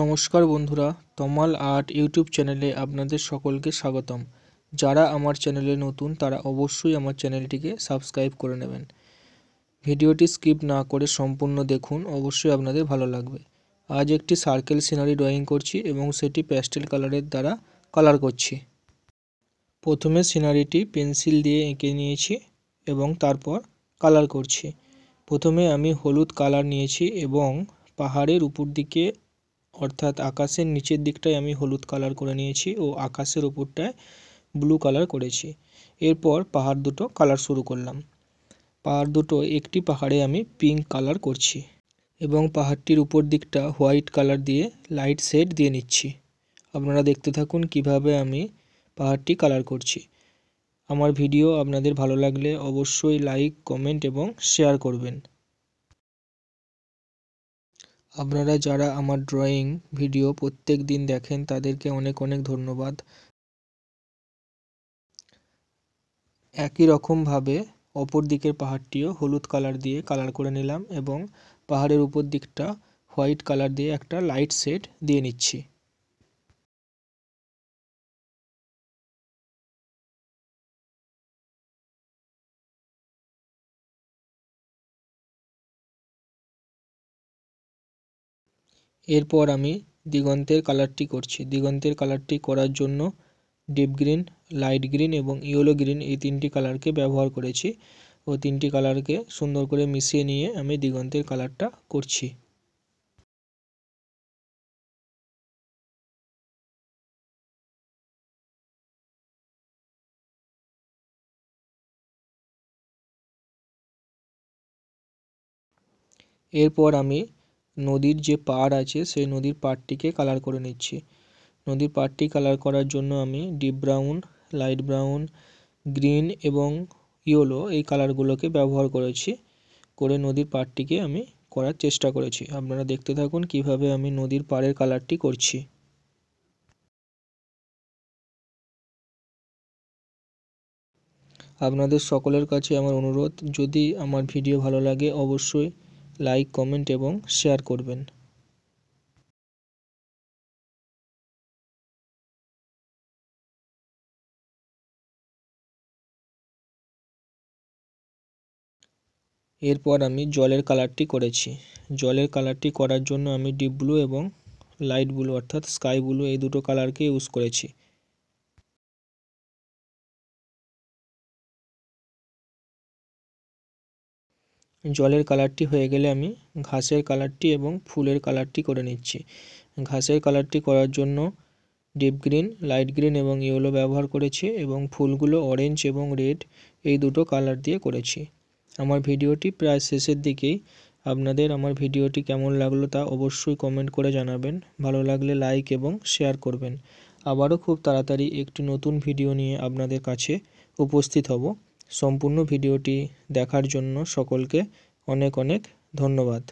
নমস্কার বন্ধুরা তমাল art YouTube চ্যানেলে আপনাদের সকলকে স্বাগতম যারা আমার চ্যানেলে নতুন তারা অবশ্যই আমার চ্যানেলটিকে সাবস্ক্রাইব করে নেবেন ভিডিওটি স্কিপ না করে সম্পূর্ণ দেখুন অবশ্যই আপনাদের ভালো লাগবে আজ একটি সার্কেল সিনারি ড্রয়িং করছি এবং সেটি প্যাস্টেল কালারের দ্বারা কালার করছি প্রথমে সিনারিটি পেন্সিল দিয়ে এঁকে নিয়েছি এবং তারপর কালার করছি প্রথমে আমি হলুদ কালার নিয়েছি এবং পাহাড়ের উপর দিকে অর্থাৎ আকাশের নিচের দিকটায় আমি হলুদ কালার করে নিয়েছি ও আকাশের উপরটায় ব্লু কালার করেছি এরপর পাহাড় দুটো কালার শুরু করলাম পাহাড় দুটো একটি পাহাড়ে আমি পিঙ্ক কালার করছি এবং পাহাড়টির উপর দিকটা হোয়াইট কালার দিয়ে লাইট শেড দিয়ে নিচ্ছি আপনারা দেখতে থাকুন কিভাবে আমি পাহাড়টি কালার করছি আমার ভিডিও আপনাদের ভালো লাগলে অবশ্যই লাইক কমেন্ট এবং শেয়ার করবেন আপনারা যারা আমার ড্রয়িং ভিডিও প্রত্যেক দিন দেখেন তাদেরকে অনেক অনেক ধন্যবাদ একই রকমভাবে অপর দিকের পাহাড়টিও হলুদ কালার দিয়ে কালার করে নিলাম এবং পাহাড়ের উপর দিকটা হোয়াইট কালার দিয়ে একটা লাইট শেড দিয়ে নিচ্ছি এরপর আমি দিগন্তের কালারটি করছি দিগন্তের কালারটি করার জন্য ডিপ গ্রিন লাইট গ্রিন এবং ইয়েলো গ্রিন এই তিনটি কালারকে ব্যবহার করেছি ও তিনটি কালারকে সুন্দর করে মিশিয়ে নিয়ে আমি দিগন্তের কালারটা করছি এরপর আমি নদীর যে পাড় আছে সেই নদীর পাড়টিকে কালার করে নিচ্ছি নদীর পাড়টি কালার করার জন্য আমি deep brown light brown green এবং ইয়েলো এই কালারগুলোকে ব্যবহার করেছি করে নদীর পাড়টিকে আমি করার চেষ্টা করেছি আপনারা দেখতে থাকুন কিভাবে আমি নদীর পাড়ের কালারটি করছি আপনাদের সকলের কাছে আমার অনুরোধ যদি আমার ভিডিও ভালো লাগে অবশ্যই লাইক কমেন্ট এবং শেয়ার করবেন এরপর আমি জলের কালারটি করেছি জলের কালারটি করার জন্য আমি ডিপ ব্লু এবং লাইট ব্লু অর্থাৎ স্কাই ব্লু এই দুটো কালারকে ইউজ করেছি জলের কালারটি হয়ে গেলে আমি ঘাসের কালারটি এবং ফুলের কালারটি করে নিচ্ছি ঘাসের কালারটি করার জন্য ডিপ গ্রিন লাইট গ্রিন এবং ইয়েলো ব্যবহার করেছি এবং ফুলগুলো অরেঞ্জ এবং রেড এই দুটো কালার দিয়ে করেছি আমার ভিডিওটি প্রায় শেষের দিকেই আপনাদের আমার ভিডিওটি কেমন লাগলো তা অবশ্যই কমেন্ট করে জানাবেন ভালো লাগলে লাইক এবং শেয়ার করবেন আবারও খুব তাড়াতাড়ি একটি নতুন ভিডিও নিয়ে আপনাদের কাছে উপস্থিত হব সম্পূর্ণ ভিডিওটি দেখার জন্য সকলকে অনেক অনেক ধন্যবাদ